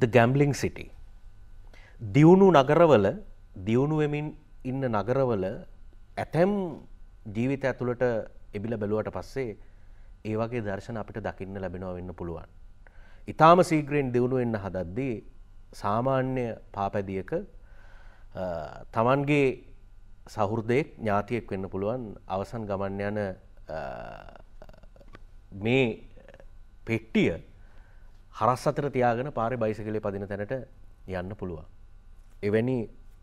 ද ගැම්බලිං සිටි. දියුණු නගරවල දියුණුවමින් ඉන්න නගරවල ඇතැම් ජීවිත ඇතුළට එබිල බැලුවට පස්සේ ඒ වගේ දර්ශන අපිට දකින්න ලැබෙනවා වෙන්න පුළුවන්. ඉතාම සීග්‍රයෙන් දියුණු එන්න හදද්දී සාමාන්‍ය පාපැදියක තමන්ගේ සහෘදයෙක් ඥාතියෙක් වෙන්න පුළුවන් අවසන් ගමන් යන මේ පෙට්ටිය හරස් අතර තියාගෙන පාරි බයිසිකලේ පදින තැනට යන්න පුළුවන්. එවැනි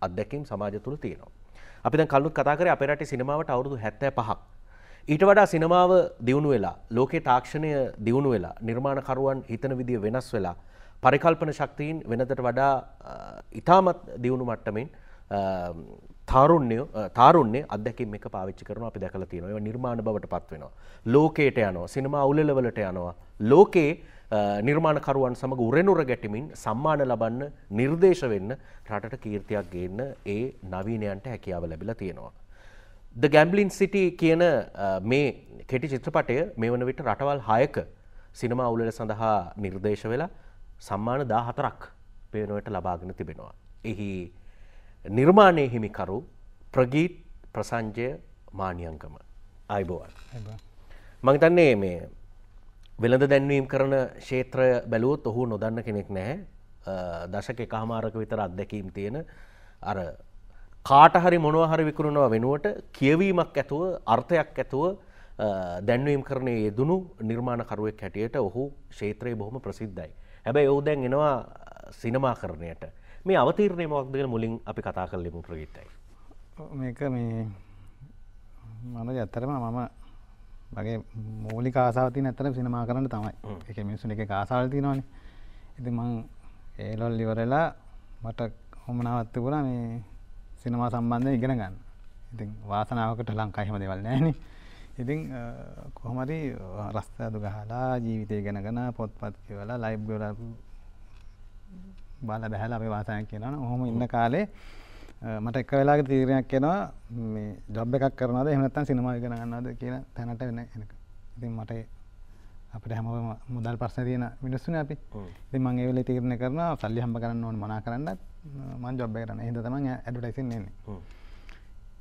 අත්දැකීම් සමාජ තුළ තියෙනවා. අපි දැන් කල්ලුත් කතා කරේ අපේ රටේ සිනමාවට අවුරුදු 75ක්. ඊට වඩා සිනමාව දියුණු වෙලා, ලෝකේ තාක්ෂණය දියුණු වෙලා, නිර්මාණකරුවන් හිතන විදිය වෙනස් වෙලා, පරිකල්පන ශක්තියින් වෙනතට වඩා ඉතාමත් දියුණු මට්ටමින් තාරුණ්‍ය තාරුණ්‍ය අධ්‍යක්ීම් එක පාවිච්චි කරනවා අපි දැකලා තියෙනවා. ඒවා නිර්මාණ බවට පත් වෙනවා. ලෝකයට යනවා, සිනමා උළෙලවලට යනවා. ලෝකේ නිර්මාණකරුවන් සමඟ උරෙනුර ගැටිමින් සම්මාන ලබන්න නිර්දේශ වෙන්න රටට කීර්තියක් ගේන්න ඒ නවීනයන්ට හැකියාව ලැබිලා තියෙනවා. ද ගැම්බලින් සිටි කියන මේ කෙටි චිත්‍රපටය මේ වන විට රටවල් හයක සිනමා උලල සඳහා නිර්දේශ වෙලා සම්මාන දා හතරක් පේනුවට ලබාගෙන තිබෙනවා. එහි නිර්මාණය හිමිකරු ප්‍රගීත් ප්‍රසංජය මානියංකම අයිබෝවන් මංතන්නේ මේ වෙළඳ දැන්වීම් කරන ක්ෂේත්‍රය බැලුවොත් ඔහු නොදන්න කෙනෙක් නැහැ දශක එකහමාරක විතර අත්දැකීම් තියෙන අර කාටහරි මොනවහරි විකරුණවා වෙනුවට කියවීමක් ඇතුව අර්ථයක් ඇතුව දැන්වීම් කරනේ යෙදුණු නිර්මාණකරුවෙක් හැටියට ඔහු ක්ෂේත්‍රයේ බොහොම ප්‍රසිද්ධයි. හැබැයි ඔහු දැන් එනවා සිනමා කරණයට මේ අවතීරණය මොක්ද මුලින් අපි කතා කරලෙමු ප්‍රගීතයි. මේක මේ මම ඇත්තරම මම මගේ මූලි කාසාවති නැතර සිනමා කරන්න තමයි එක මිනිසුන එක කාසාල් තිනවන ඇති මං ඒලොල් ලිවරලා මට හොමනාවත්තුපුර මේ සිනමා සම්බන්ධය ඉගෙන ගන්න ඉතින් වාසනාවකට ලංකාහිම දෙවල් නෑන ඉතින් කොහමරි රස්තයදු ගහලා ජීවිතය ගෙනගෙන පොත්පත් කියවලා ලයිබ්ගල බල බැහල අපේ වාසයන් කියනන හොම ඉන්න කාලේ මට එක වෙලාග තීරණයක් එනවා මේ ජොබ් එකක් කරනද එහමනත්තන් සිනමා ඉගෙන ගන්නද කියන තැනට වෙන එනක ඉතින් මට අපට හැම මුදල් පස්සන තියන මිනිස්සුන අපි ති මංගේ වෙල තීරණ කරන සල්ලි හම්බ කරන්න ඕන මනා කරන්නත් මං ජොබ් කරන හිද තම ඇඩටයිසින් නෙන්නේ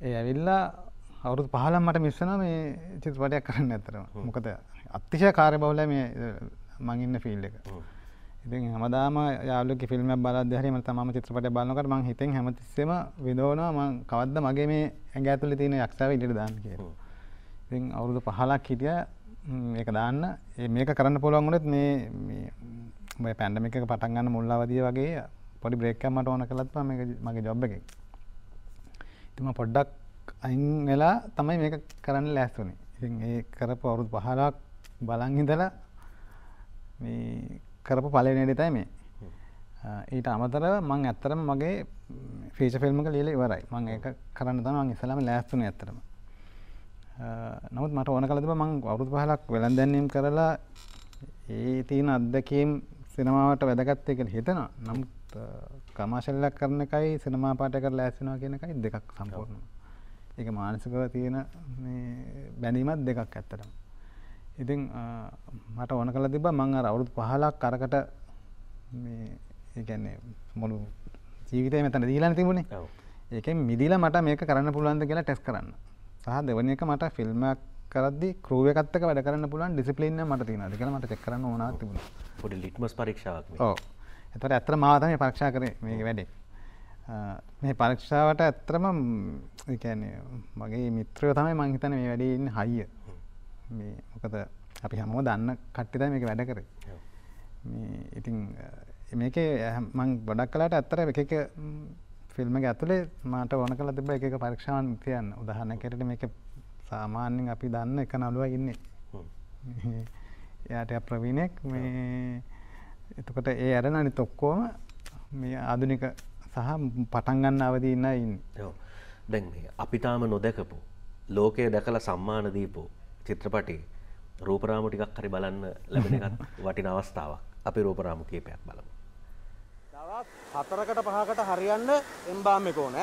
ඒ ඇවිල්ලා අවුරුදු පහලම් මට මිස්සන මේ චිත්පටයක් කරන්න ඇතරම මොකද අත්තිශය කාරය බවල මේ මංඉන්න ෆිල් එක ඉතින් හැමදාම යාළුවෙක් ෆිල්මයක් බලද්දී හරි මම තමාම චිත්‍රපටයක් බලනකොට මම හිතෙන් හැමතිස්සෙම විඳවනවා මම කවද්ද මගේ මේ ඇඟ ඇතුලේ තියෙන යක්ෂාව ඉදිරියට දාන්න කියලා. ඉතින් අවුරුදු 15ක් හිටියා මේක දාන්න මේක කරන්න පුළුවන් වුණොත් මේ මේ පැන්ඩමික් එක පටන් ගන්න මුල් අවධිය වගේ පොඩි බ්‍රේක් එකක් මට ඕන කළත් මම මගේ ජොබ් එකෙන්. ඉතින් මම පොඩ්ඩක් අයින් වෙලා තමයි මේක කරන්න ලෑස්ති වුණේ. ඉතින් ඒ කරපු අවුරුදු 15ක් බලන් ඉඳලා මේ කරපු පලනයටතයි මේ ඊට අමතරව මං ඇත්තරම මගේ ෆීච ෆිල්ම්ක ලියල ඉවරයි මං ඒ කරන්න තමන් ඉසලාම ලෑස්තුන ඇතරම නමුත් මට ඕන කලතිබ මං අවුරුදු පහලක් වෙළඳැන්නීම් කරලා ඒ තියන අත්දකීම් සිනමාවට වැදගත්තයකෙන හිතෙන නමුත් කමාශල්ලක් කරන එකයි සිනමාපාට කර ලෑසිනවා කියන එකයි දෙකක් සම්පූර්ණ එක මානසිකව තියෙන බැනීමත් දෙකක් ඇත්තරම ඉතින් මට ඕන කළ තිබ මං අර අවුරුදු පහලක් කරකට ඒගැන්නේ මුළු ජීවිතය මෙතන දීලා තිබුණේ ඒක මිදිලා මට මේක කරන්න පුළුවන්ද කියලා ටෙස් කරන්න සහ දෙවනි එක මට ෆිල්මයක් කරදදි කරුවකත්තක වැඩ කරන්න පුළුවන් ඩිසිපලින්න මට තින දෙක මට චෙක් කරන්න ඕනා තිබුණ පොඩි ලිටමස් පරීක්ෂාවක් ඕ එතට ඇතර මාතම පරක්ෂා කරේ මේ වැඩේ මේ පරීක්ෂාවට ඇත්තරම ඒන්නේ මගේ මිත්‍රයෝ තමයි මංහිතන මේ වැඩන්න හයිිය මේ මොකද අපි හැමෝ දන්න කට්ටිත මේක වැඩ කර ඉතින් මේක මං ගොඩක් කලාට ඇත්තර එක ෆිල්ම ඇතුලේ මට ඕන කළ තිබ එක පරීක්ෂාවන් තියන්න උදහන කෙරට මේක සාමාන්‍යෙන් අපි දන්න එක නළුව ඉන්නේ එයාට ප්‍රවීණෙක් මේ එතකට ඒ ඇරන අනි තොක්කෝම මේ ආදුනික සහ පටන්ගන්න අවදී ඉන්න ඉන්න දැන් අපිතාම නොදැකපු ලෝකය දැකළ සම්මාන දීපෝ චිත්‍රපටි රූපරාම ටිකක් හරි බලන්න ලැබෙනත් වටින අවස්ථාවක් අපි රූපරාම කීපයක් බලමු. දවස් හතරකට පහකට හරියන්න එම්බාම් එක ඕන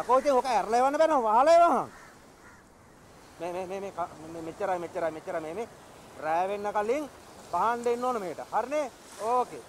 යකෝ ඉතින් ඔක ඇරලා එවන්න බෑ වහලා එවහන් මේ මේ මේ මේ මෙච්චරයි මෙච්චරයි මෙච්චරයි මේ මේ රෑ වෙන්න කලින් පහන් දෙන්න ඕන මෙහෙට හරිනේ ඕකේ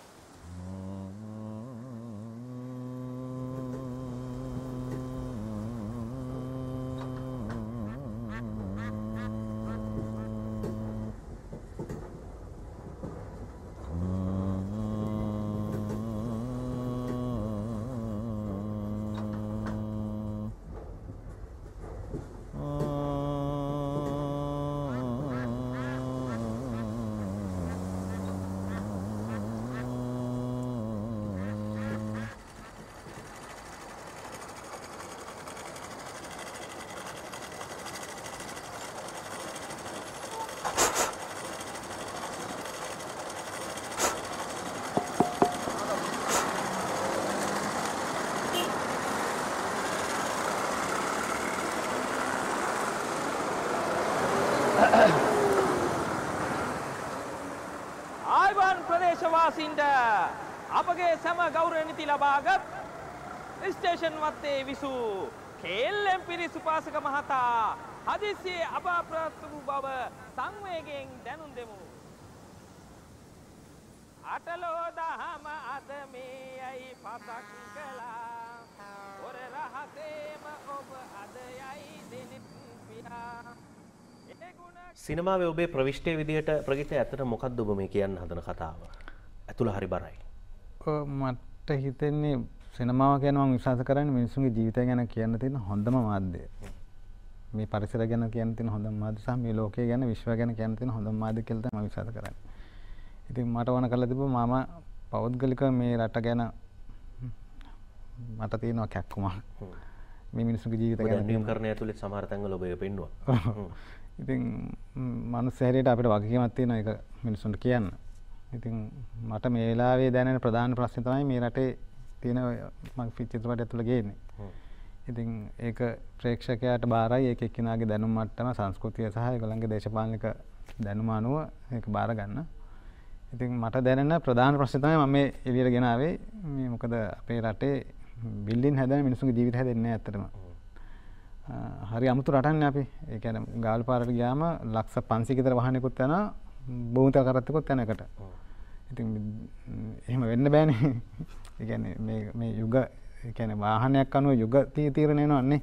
නිවාසින්ට අපගේ සැම ගෞරව නිති ලබාගත් ස්ටේෂන් වත්තේ විසූ කේල්ලෙන් පිරිස් උපාසක මහතා හදිසියේ අප අප්‍රාප්ත වූ බව සංවේගයෙන් දැනුම් දෙමු. අටලෝ දහම අද මේ යයි පතක් කළා ඔර රහතේම ඔබ අද යයි දෙලිත් පිනා සිනමාවේ ඔබේ ප්‍රවිෂ්ටය විදිහට ප්‍රගිත ඇතට මොකක්ද ඔබ මේ කියන්න හදන කතාව. ඇතුළ හරි බරයි. මට හිතෙන්නේ සිනමාව ගැනම විශාස කරන්න මිනිසුන්ගේ ජීවිතය ගැන කියන්න තියෙන හොඳම මාධ්‍යය. මේ පරිසර ගැන කියන්න තියෙන හොඳම මාධ්‍ය සහ මේ ලෝකය ගැන විශ්ව ගැන කියන්න තියෙන හොඳම මාධ්‍ය කියලා තමයි මම විශ්වාස කරන්නේ. ඉතින් මට ඕන කරලා තිබ්බ මම පෞද්ගලිකව මේ රට ගැන මට තියෙනවා කැක්කුමක්. මේ මිනිසුන්ගේ ජීවිත ගැන නියම කරන ඇතුළේ සමහර තැන්වල ඔබ පෙන්නවා. ඉතින් මනුස්සයරයට අපිට වගකීමක් තියෙනවා ඒක මිනිසුන්ට කියන්න. ඉතින් මට මේ වෙලාවේ දැනෙන ප්‍රධාන ප්‍රශ්නේ තමයි මේ රටේ තියෙන මම චිත්‍රපටය ඇතුළේ ගේන්නේ. ඉතින් ඒක ප්‍රේක්ෂකයාට බාරයි ඒක එක්කිනාගේ දැනුම් මට්ටම සංස්කෘතිය සහ ඒගොල්ලන්ගේ දේශපාලනික දැනුම අනුව ඒක බාර ගන්න. ඉතින් මට දැනෙන ප්‍රධාන ප්‍රශ්නේ තමයි මම මේ එළියට ගෙනාවේ මේ මොකද අපේ රටේ බිල්ඩින් හැදෙන මිනිස්සුන්ගේ ජීවිත හැදෙන්නේ ඇත්තටම. හරි අමුතු රටන්නේ අපි. ඒ කියන්නේ ගාල්පාරට ගියාම ලක්ෂ 500 කතර වාහනයකුත් යනවා බොහොමතර කරත්තකුත් යන එකට. ඔව්. ඉති එහෙම වෙන්න බෑන එකන මේ යුග එකැන වාහනයක් අනුව යුග තිය තීරණය නොන්නේ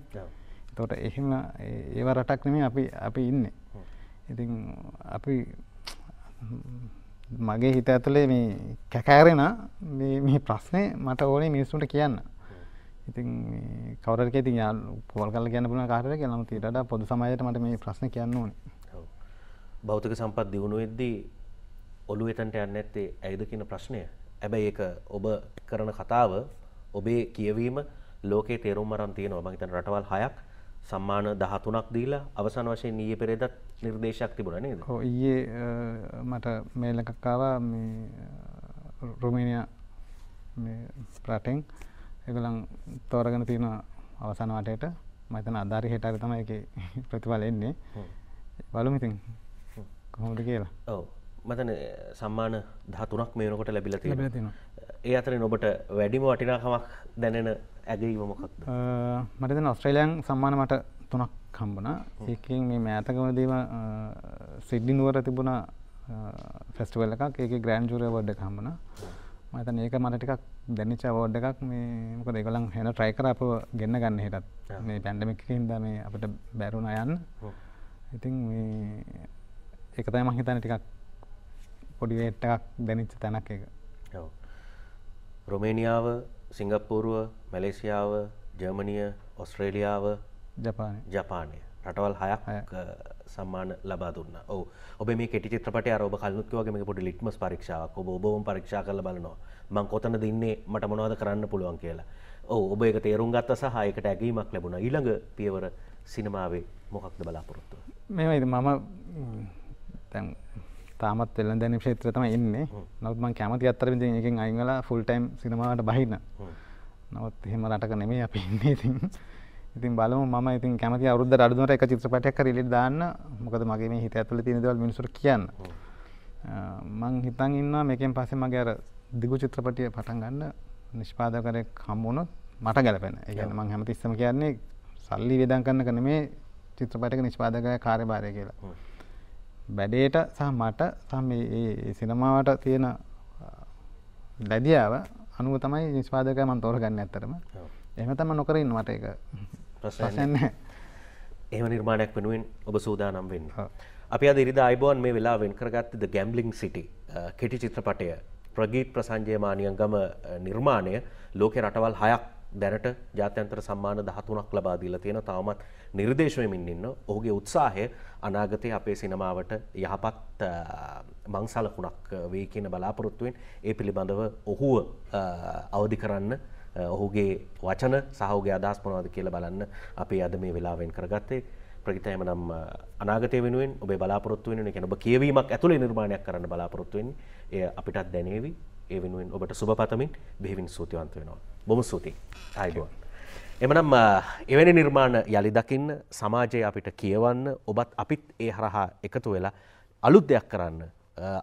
තොට එහෙම ඒව රටක් නෙමේ අපි අපි ඉන්න ඉතින් අපි මගේ හිත ඇතුලේ මේ කැකෑරෙන මේ ප්‍රශ්නය මට ඕනේ මිනිස්සුන්ට කියන්න ඉතින් කවරක ති පොල් කල ගැන පුුණ කාරය කියලම තිරට පොදු සමයට මට මේ ප්‍රශ්න කියන්න ඕනේ භෞතික සම්පත් දියුණු වෙද්දී ඔලු එතන්ට යන්න ඇත්තේ ඇයිද කියන ප්‍රශ්නය ඇබැයි ඒක ඔබ කරන කතාව ඔබේ කියවීම ලෝකේ තේරුම් අරන් තියෙනවා මම හිතන්නේ රටවල් හයක් සම්මාන 13ක් දීලා අවසාන වශයෙන් ඊයේ පෙරේදා නිර්දේශයක් තිබුණා නේද? ඔව් ඊයේ මට මේල් එකක් ආවා මේ රුමේනියා මේ රටෙන් ඒගොල්ලන් තෝරගෙන තියෙන අවසාන වටේට මම හිතන අදාරි හෙට හරි තමයි ඒකේ ප්‍රතිඵල එන්නේ. බලමු ඉතින් කොහොමද කියලා. ඔව්. මතන සම්මාන ධාතුනක් මේනකොට ලැබිල තිබෙන ඒ අතර නොබට වැඩිම වටිනාකමක් දැනෙන ඇගීමමොකක් මටද ඔස්ට්‍රේලයන් සම්මාන මට තුනක් හම්බන ඒකින් මේ මෑතකමදීම සිඩ්ඩිනුවර තිබුණ ෆෙස්ටවල් එකක් ඒක ග්‍රෑන්ජුර වඩ් එක හම්බන මතන ඒක මට ටිකක් දැනිච අවෝඩ් එකක් මේ මොක දෙගොලන් හෙන ට්‍රයිකර අප ගෙන්න්න ගන්න හිටත් මේ පැන්ඩමික්කහින්ද මේ අපට බැරුණ අයන්න ඉතින් එකතයි මහිතන ටිකක් පොඩිවේට්ටක් දැනිච්ච තැනක් එක රොමේනිියාව සිංගප්පූරුව මැලේසියාව ජර්මනිය ඔස්ට්‍රේලියාව ජපානය රටවල් හයක් සම්මාන ලබා දුන්න ඔව ඔබ මේ කෙටි චිත්‍රපට අරෝබ කල්නුත්කවගේ පොඩි ලිට්මස් පරීක්ෂාවක් ඔබ ඔබවම් පරීක්ෂා කරල බලනවා මං කොතන දින්නේ මට මොනවද කරන්න පුළුවන් කියලා ඔව ඔබ එක තේරුම් ගත්ත සහයකට ඇගීමක් ලැබුණ ඊළඟ පියවර සිනමාවේ මොකක්ද බලාපොරොත්තුව මෙමයිද මම තාමත් එල්ල දැන ක්ෂේත්‍ර තම එන්නේ නවත් මං කැමති අත්තර ද එකින් අයිංගල ෆුල්ටයිම් සිනමාට බහින්න නවත් එහෙම රටක නෙමේ අප ඉන්නේ ඉතින් ඉතින් බලමු මම ඉතින් කැමති අවුරුද්ද අඩුදුනට එක චිත්‍රපටයක් කරලා ඉලිට දාන්න මොකද මගේ මේ හිත ඇතුලේ තියෙන දේවල් මිනිස්සුන්ට කියන්න මං හිතන් ඉන්නවා මේකෙන් පස්සේ මගේ අර දිගු චිත්‍රපටිය පටන් ගන්න නිෂ්පාදකයෙක් හම් වුණොත් මට ගැලපෙන. ඒ කියන්නේ මං හැමතිස්සම කියන්නේ සල්ලි වේදම් කරන්න කනේ මේ චිත්‍රපටයක නිෂ්පාදකයා කාර්යභාරය කියලා. වැඩේට සහ මට සහ මේ සිනමාවට තියෙන ලැබියාව අනුව තමයි නිස්පාදකයා මම තෝරගන්නේ ඇත්තටම. එහෙම තමයි නොකර ඉන්න මට ඒක. ප්‍රශ්නයක් නැහැ. එහෙම නිර්මාණයක් වෙනුවෙන් ඔබ සූදානම් වෙන්න. අපි අද ඉරිදා අයිබෝන් මේ වෙලාවෙන් කරගත්තේ The Gambling City කෙටි චිත්‍රපටය ප්‍රගීත් ප්‍රසංජය මානියංගම නිර්මාණය ලෝකේ රටවල් හයක් දැනට ජාත්‍යන්තර සම්මාන 13ක් ලබා දීලා තියෙන තවමත් නිර්දේශ වෙමින් ඉන්න ඔහුගේ උත්සාහය අනාගතයේ අපේ සිනමාවට යහපත් මංසලකුණක් වේ කියන බලාපොරොත්තුවෙන් ඒ පිළිබඳව ඔහුව අවදි කරන්න ඔහුගේ වචන සහෝගේ අදහස් මොනවද කියලා බලන්න අපි අද මේ වෙලාවෙන් කරගත්තේ ප්‍රගිතයම නම් අනාගතය වෙනුවෙන් ඔබේ බලාපොරොත්තු වෙන එක ඔබ කියවීමක් ඇතුළේ නිර්මාණයක් කරන්න බලාපොරොත්තු වෙන්නේ එය අපිටත් දැනේවි ඒ වෙනුවෙන් ඔබට සුබ පතමින් බෙහිවින් සූතිවන්ත වෙනවා. බොම සූති අයිබුවන්. එමනම් එවැනි නිර්මාණ යළි දකින්න සමාජය අපිට කියවන්න ඔබත් අපිත් ඒ හරහා එකතු වෙලා අලුත් දෙයක් කරන්න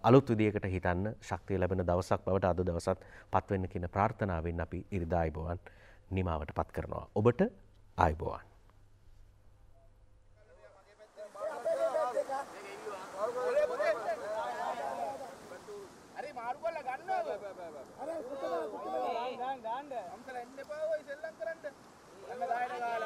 අලුත් විදියකට හිතන්න ශක්තිය ලැබෙන දවසක් බවට අද දවසත් පත්වෙන්න කියන ප්‍රාර්ථනාවෙන් අපි ඉරිදායිබෝවන් නිමාවට පත් කරනවා. ඔබට අයිබෝවන්. Ahmed Aydınlar.